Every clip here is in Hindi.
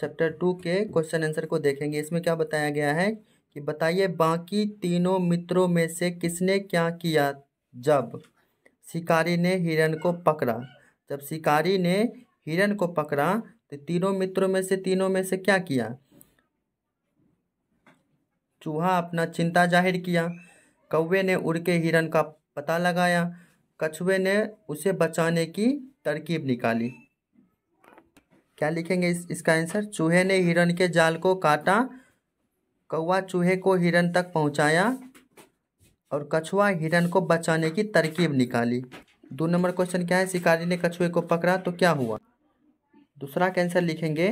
चैप्टर टू के क्वेश्चन आंसर को देखेंगे इसमें क्या बताया गया है कि बताइए बाकी तीनों मित्रों में से किसने क्या किया जब शिकारी ने हिरण को पकड़ा जब शिकारी ने हिरण को पकड़ा तो तीनों मित्रों में से तीनों में से क्या किया चूहा अपना चिंता जाहिर किया कौवे ने उड़ के हिरण का पता लगाया कछुए ने उसे बचाने की तरकीब निकाली क्या लिखेंगे इस, इसका आंसर चूहे ने हिरण के जाल को काटा कौवा चूहे को हिरण तक पहुंचाया और कछुआ हिरण को बचाने की तरकीब निकाली दो नंबर क्वेश्चन क्या है शिकारी ने कछुए को पकड़ा तो क्या हुआ दूसरा कैंसर लिखेंगे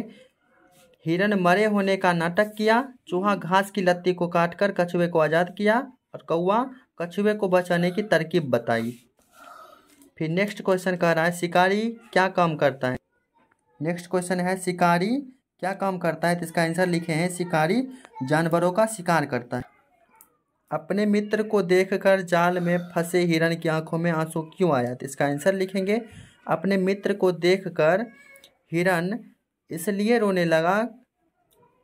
हिरण मरे होने का नाटक किया चूहा घास की लत्ती को काटकर कछुए को आज़ाद किया और कौआ कछुए को बचाने की तरकीब बताई फिर नेक्स्ट क्वेश्चन कह रहा है शिकारी क्या काम करता है नेक्स्ट क्वेश्चन है शिकारी क्या काम करता है तो इसका आंसर लिखे हैं शिकारी जानवरों का शिकार करता है अपने मित्र को देखकर जाल में फंसे हिरण की आंखों में आंसू क्यों आया तो इसका आंसर लिखेंगे अपने मित्र को देखकर हिरण इसलिए रोने लगा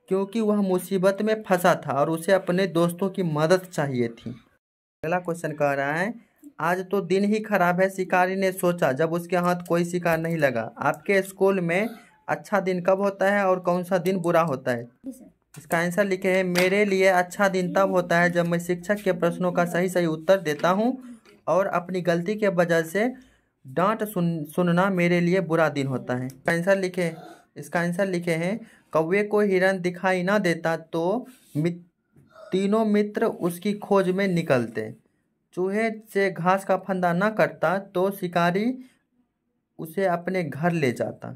क्योंकि वह मुसीबत में फंसा था और उसे अपने दोस्तों की मदद चाहिए थी अगला क्वेश्चन कह रहा है आज तो दिन ही खराब है शिकारी ने सोचा जब उसके हाथ कोई शिकार नहीं लगा आपके स्कूल में अच्छा दिन कब होता है और कौन सा दिन बुरा होता है इसका आंसर लिखे है मेरे लिए अच्छा दिन तब होता है जब मैं शिक्षक के प्रश्नों का सही सही उत्तर देता हूँ और अपनी गलती के वजह से डांट सुन सुनना मेरे लिए बुरा दिन होता है आंसर लिखे इसका आंसर लिखे हैं कौवे को हिरण दिखाई ना देता तो मित, तीनों मित्र उसकी खोज में निकलते चूहे से घास का फंदा ना करता तो शिकारी उसे अपने घर ले जाता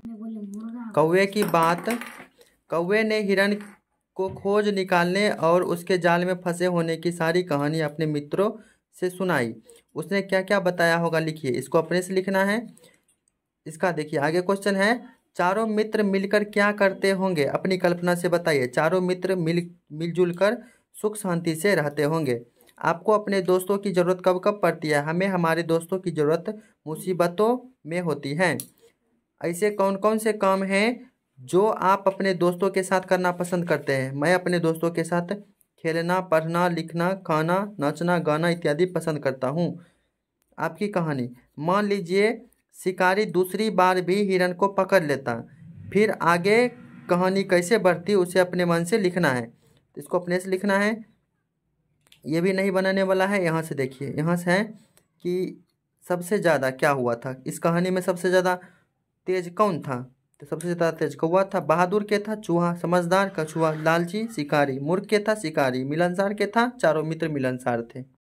कौवे की बात कौवे ने हिरण को खोज निकालने और उसके जाल में फंसे होने की सारी कहानी अपने मित्रों से सुनाई उसने क्या क्या बताया होगा लिखिए इसको अपने से लिखना है इसका देखिए आगे क्वेश्चन है चारों मित्र मिलकर क्या करते होंगे अपनी कल्पना से बताइए चारों मित्र मिल मिलजुल कर सुख शांति से रहते होंगे आपको अपने दोस्तों की ज़रूरत कब कब पड़ती है हमें हमारे दोस्तों की ज़रूरत मुसीबतों में होती है ऐसे कौन कौन से काम हैं जो आप अपने दोस्तों के साथ करना पसंद करते हैं मैं अपने दोस्तों के साथ खेलना पढ़ना लिखना खाना नाचना गाना इत्यादि पसंद करता हूँ आपकी कहानी मान लीजिए शिकारी दूसरी बार भी हिरण को पकड़ लेता फिर आगे कहानी कैसे बढ़ती उसे अपने मन से लिखना है इसको अपने से लिखना है ये भी नहीं बनाने वाला है यहाँ से देखिए यहाँ से है कि सबसे ज़्यादा क्या हुआ था इस कहानी में सबसे ज़्यादा तेज कौन था तो सबसे ज़्यादा तेज कौआ था बहादुर के था चूहा समझदार कछुआ लालची शिकारी मूर्ख के था शिकारी मिलनसार के था चारों मित्र मिलनसार थे